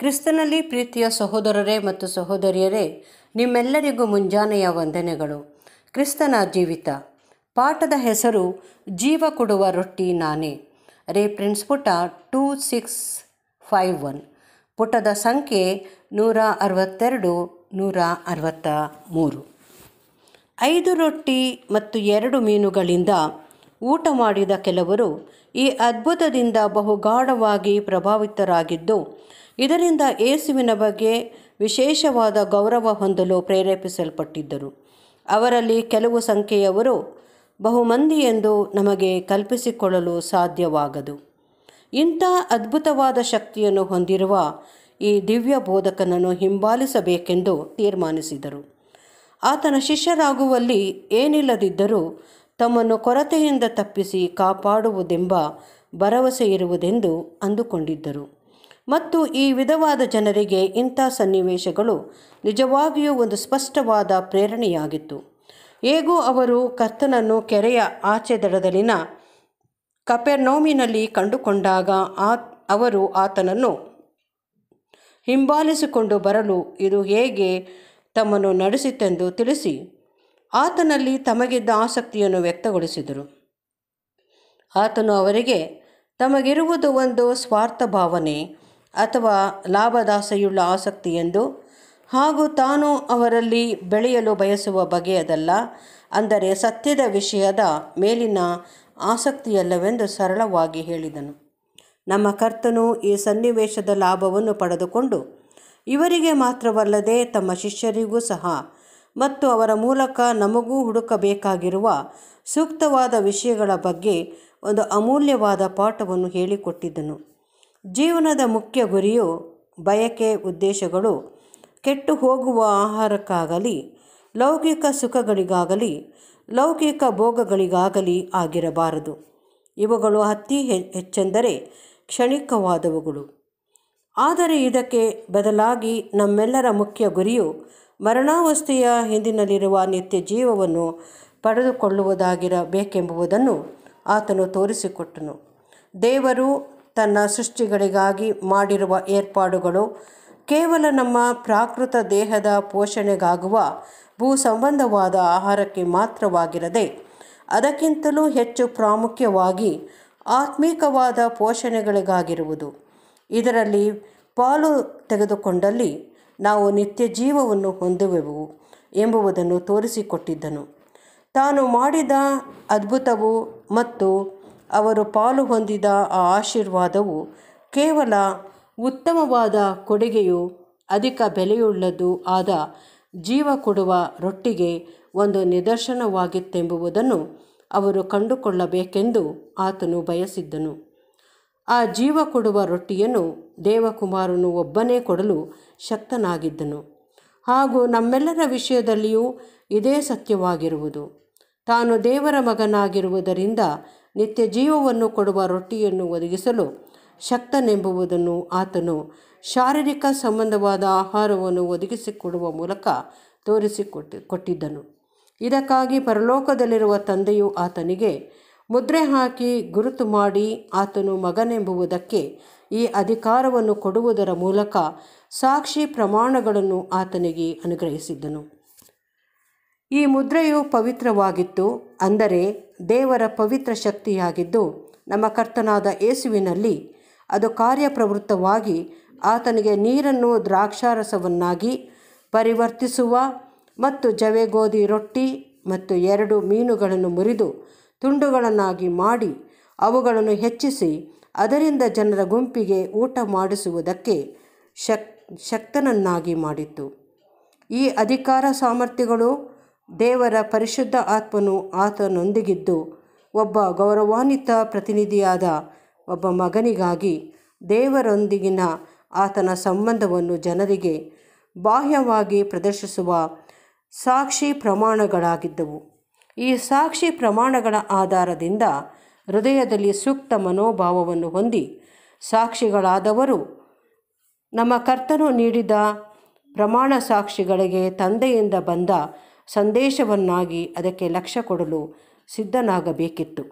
ಕ್ರಿಸ್ತನಲ್ಲಿ ಪ್ರೀತಿಯ ಸಹೋದರರೇ ಮತ್ತು ಸಹೋದರಿಯರೇ ನಿಮ್ಮೆಲ್ಲರಿಗೂ ಮುಂಜಾನೆಯ ವಂದನೆಗಳು ಕ್ರಿಸ್ತನ ಜೀವಿತ ಪಾಠದ ಹೆಸರು ಜೀವ ಕೊಡುವ ರೊಟ್ಟಿ ನಾನೇ ಪ್ರಿನ್ಸ್ ಪುಟ ಟೂ ಸಿಕ್ಸ್ ಫೈವ್ ಒನ್ ಪುಟದ ಸಂಖ್ಯೆ ನೂರ ಅರವತ್ತೆರಡು ನೂರ ಅರವತ್ತ ಮೂರು ಐದು ರೊಟ್ಟಿ ಮತ್ತು ಎರಡು ಮೀನುಗಳಿಂದ ಊಟ ಮಾಡಿದ ಕೆಲವರು ಈ ಅದ್ಭುತದಿಂದ ಬಹುಗಾಢವಾಗಿ ಪ್ರಭಾವಿತರಾಗಿದ್ದು ಇದರಿಂದ ಯೇಸುವಿನ ಬಗ್ಗೆ ವಿಶೇಷವಾದ ಗೌರವ ಹೊಂದಲು ಪ್ರೇರೇಪಿಸಲ್ಪಟ್ಟಿದ್ದರು ಅವರಲ್ಲಿ ಕೆಲವು ಸಂಖ್ಯೆಯವರು ಬಹುಮಂದಿ ಎಂದು ನಮಗೆ ಕಲ್ಪಿಸಿಕೊಳ್ಳಲು ಸಾಧ್ಯವಾಗದು ಇಂಥ ಅದ್ಭುತವಾದ ಶಕ್ತಿಯನ್ನು ಹೊಂದಿರುವ ಈ ದಿವ್ಯ ಬೋಧಕನನ್ನು ಹಿಂಬಾಲಿಸಬೇಕೆಂದು ತೀರ್ಮಾನಿಸಿದರು ಆತನ ಶಿಷ್ಯರಾಗುವಲ್ಲಿ ಏನಿಲ್ಲದಿದ್ದರೂ ತಮ್ಮನ್ನು ಕೊರತೆಯಿಂದ ತಪ್ಪಿಸಿ ಕಾಪಾಡುವುದೆಂಬ ಭರವಸೆ ಇರುವುದೆಂದು ಅಂದುಕೊಂಡಿದ್ದರು ಮತ್ತು ಈ ವಿಧವಾದ ಜನರಿಗೆ ಇಂಥ ಸನ್ನಿವೇಶಗಳು ನಿಜವಾಗಿಯೂ ಒಂದು ಸ್ಪಷ್ಟವಾದ ಪ್ರೇರಣೆಯಾಗಿತ್ತು ಹೇಗೂ ಅವರು ಕರ್ತನನ್ನು ಕೆರೆಯ ಆಚೆ ದಡದಲ್ಲಿನ ಕಪೆರ್ನೋಮಿನಲ್ಲಿ ಕಂಡುಕೊಂಡಾಗ ಆ ಅವರು ಆತನನ್ನು ಹಿಂಬಾಲಿಸಿಕೊಂಡು ಬರಲು ಇದು ಹೇಗೆ ತಮ್ಮನ್ನು ನಡೆಸಿತೆಂದು ತಿಳಿಸಿ ಆತನಲ್ಲಿ ತಮಗಿದ್ದ ಆಸಕ್ತಿಯನ್ನು ವ್ಯಕ್ತಗೊಳಿಸಿದರು ಆತನು ಅವರಿಗೆ ತಮಗಿರುವುದು ಒಂದು ಸ್ವಾರ್ಥ ಭಾವನೆ ಅಥವಾ ಲಾಭದಾಸೆಯುಳ್ಳ ಆಸಕ್ತಿ ಎಂದು ಹಾಗೂ ತಾನು ಅವರಲ್ಲಿ ಬೆಳೆಯಲು ಬಯಸುವ ಬಗೆಯದಲ್ಲ ಅಂದರೆ ಸತ್ಯದ ವಿಷಯದ ಮೇಲಿನ ಆಸಕ್ತಿಯಲ್ಲವೆಂದು ಸರಳವಾಗಿ ಹೇಳಿದನು ನಮ್ಮ ಕರ್ತನು ಈ ಸನ್ನಿವೇಶದ ಲಾಭವನ್ನು ಪಡೆದುಕೊಂಡು ಇವರಿಗೆ ಮಾತ್ರವಲ್ಲದೆ ತಮ್ಮ ಶಿಷ್ಯರಿಗೂ ಸಹ ಮತ್ತು ಅವರ ಮೂಲಕ ನಮಗೂ ಹುಡುಕಬೇಕಾಗಿರುವ ಸೂಕ್ತವಾದ ವಿಷಯಗಳ ಬಗ್ಗೆ ಒಂದು ಅಮೂಲ್ಯವಾದ ಪಾಠವನ್ನು ಹೇಳಿಕೊಟ್ಟಿದ್ದನು ಜೀವನದ ಮುಖ್ಯ ಗುರಿಯು ಬಯಕೆ ಉದ್ದೇಶಗಳು ಕೆಟ್ಟು ಹೋಗುವ ಆಹಾರಕ್ಕಾಗಲಿ ಲೌಕಿಕ ಸುಖಗಳಿಗಾಗಲಿ ಲೌಕಿಕ ಭೋಗಗಳಿಗಾಗಲಿ ಆಗಿರಬಾರದು ಇವುಗಳು ಅತಿ ಹೆಚ್ಚೆಂದರೆ ಕ್ಷಣಿಕವಾದವುಗಳು ಆದರೆ ಇದಕ್ಕೆ ಬದಲಾಗಿ ನಮ್ಮೆಲ್ಲರ ಮುಖ್ಯ ಗುರಿಯು ಮರಣಾವಸ್ಥೆಯ ಹಿಂದಿನಲ್ಲಿರುವ ನಿತ್ಯ ಜೀವವನ್ನು ಪಡೆದುಕೊಳ್ಳುವುದಾಗಿರಬೇಕೆಂಬುದನ್ನು ಆತನು ತೋರಿಸಿಕೊಟ್ಟನು ದೇವರು ತನ್ನ ಸೃಷ್ಟಿಗಳಿಗಾಗಿ ಮಾಡಿರುವ ಏರ್ಪಾಡುಗಳು ಕೇವಲ ನಮ್ಮ ಪ್ರಾಕೃತ ದೇಹದ ಪೋಷಣೆಗಾಗುವ ಭೂ ಸಂಬಂಧವಾದ ಆಹಾರಕ್ಕೆ ಮಾತ್ರವಾಗಿರದೆ ಅದಕ್ಕಿಂತಲೂ ಹೆಚ್ಚು ಪ್ರಾಮುಖ್ಯವಾಗಿ ಆತ್ಮೀಕವಾದ ಪೋಷಣೆಗಳಿಗಾಗಿರುವುದು ಇದರಲ್ಲಿ ಪಾಲು ತೆಗೆದುಕೊಂಡಲ್ಲಿ ನಾವು ನಿತ್ಯ ಜೀವವನ್ನು ಹೊಂದುವೆವು ಎಂಬುವುದನ್ನು ತೋರಿಸಿಕೊಟ್ಟಿದ್ದನು ತಾನು ಮಾಡಿದ ಅದ್ಭುತವು ಮತ್ತು ಅವರು ಪಾಲು ಹೊಂದಿದ ಆ ಆಶೀರ್ವಾದವು ಕೇವಲ ಉತ್ತಮವಾದ ಕೊಡುಗೆಯು ಅಧಿಕ ಬೆಲೆಯುಳ್ಳದ್ದು ಆದ ಜೀವ ಕೊಡುವ ರೊಟ್ಟಿಗೆ ಒಂದು ನಿದರ್ಶನವಾಗಿತ್ತೆಂಬುದನ್ನು ಅವರು ಕಂಡುಕೊಳ್ಳಬೇಕೆಂದು ಆತನು ಬಯಸಿದ್ದನು ಆ ಜೀವ ಕೊಡುವ ರೊಟ್ಟಿಯನ್ನು ದೇವಕುಮಾರನು ಒಬ್ಬನೇ ಕೊಡಲು ಶಕ್ತನಾಗಿದ್ದನು ಹಾಗೂ ನಮ್ಮೆಲ್ಲರ ವಿಷಯದಲ್ಲಿಯೂ ಇದೇ ಸತ್ಯವಾಗಿರುವುದು ತಾನು ದೇವರ ಮಗನಾಗಿರುವುದರಿಂದ ನಿತ್ಯ ಜೀವವನ್ನು ಕೊಡುವ ರೊಟ್ಟಿಯನ್ನು ಒದಗಿಸಲು ಶಕ್ತನೆಂಬುವುದನ್ನು ಆತನು ಶಾರೀರಿಕ ಸಂಬಂಧವಾದ ಆಹಾರವನ್ನು ಒದಗಿಸಿಕೊಡುವ ಮೂಲಕ ತೋರಿಸಿಕೊಟ್ಟು ಕೊಟ್ಟಿದ್ದನು ಇದಕ್ಕಾಗಿ ಪರಲೋಕದಲ್ಲಿರುವ ತಂದೆಯು ಆತನಿಗೆ ಮುದ್ರೆ ಹಾಕಿ ಗುರುತು ಮಾಡಿ ಆತನು ಮಗನೆಂಬುವುದಕ್ಕೆ ಈ ಅಧಿಕಾರವನ್ನು ಕೊಡುವುದರ ಮೂಲಕ ಸಾಕ್ಷಿ ಪ್ರಮಾಣಗಳನ್ನು ಆತನಿಗೆ ಅನುಗ್ರಹಿಸಿದ್ದನು ಈ ಮುದ್ರೆಯು ಪವಿತ್ರವಾಗಿತ್ತು ಅಂದರೆ ದೇವರ ಪವಿತ್ರ ಶಕ್ತಿಯಾಗಿದ್ದು ನಮ್ಮ ಕರ್ತನಾದ ಯೇಸುವಿನಲ್ಲಿ ಅದು ಕಾರ್ಯಪ್ರವೃತ್ತವಾಗಿ ಆತನಿಗೆ ನೀರನ್ನು ದ್ರಾಕ್ಷಾರಸವನ್ನಾಗಿ ಪರಿವರ್ತಿಸುವ ಮತ್ತು ಜವೆಗೋಧಿ ರೊಟ್ಟಿ ಮತ್ತು ಎರಡು ಮೀನುಗಳನ್ನು ಮುರಿದು ತುಂಡುಗಳನ್ನಾಗಿ ಮಾಡಿ ಅವುಗಳನ್ನು ಹೆಚ್ಚಿಸಿ ಅದರಿಂದ ಜನರ ಗುಂಪಿಗೆ ಊಟ ಮಾಡಿಸುವುದಕ್ಕೆ ಶಕ್ ಶಕ್ತನನ್ನಾಗಿ ಮಾಡಿತ್ತು ಈ ಅಧಿಕಾರ ಸಾಮರ್ಥ್ಯಗಳು ದೇವರ ಪರಿಶುದ್ಧ ಆತ್ಮನು ಆತನೊಂದಿಗಿದ್ದು ಒಬ್ಬ ಗೌರವಾನ್ವಿತ ಪ್ರತಿನಿಧಿಯಾದ ಒಬ್ಬ ಮಗನಿಗಾಗಿ ದೇವರೊಂದಿಗಿನ ಆತನ ಸಂಬಂಧವನ್ನು ಜನರಿಗೆ ಬಾಹ್ಯವಾಗಿ ಪ್ರದರ್ಶಿಸುವ ಸಾಕ್ಷಿ ಪ್ರಮಾಣಗಳಾಗಿದ್ದವು ಈ ಸಾಕ್ಷಿ ಪ್ರಮಾಣಗಳ ಆಧಾರದಿಂದ ಹೃದಯದಲ್ಲಿ ಸೂಕ್ತ ಮನೋಭಾವವನ್ನು ಹೊಂದಿ ಸಾಕ್ಷಿಗಳಾದವರು ನಮ್ಮ ಕರ್ತನು ನೀಡಿದ ಪ್ರಮಾಣ ಸಾಕ್ಷಿಗಳಿಗೆ ತಂದೆಯಿಂದ ಬಂದ ಸಂದೇಶವನ್ನಾಗಿ ಅದಕ್ಕೆ ಲಕ್ಷ್ಯ ಕೊಡಲು ಸಿದ್ಧನಾಗಬೇಕಿತ್ತು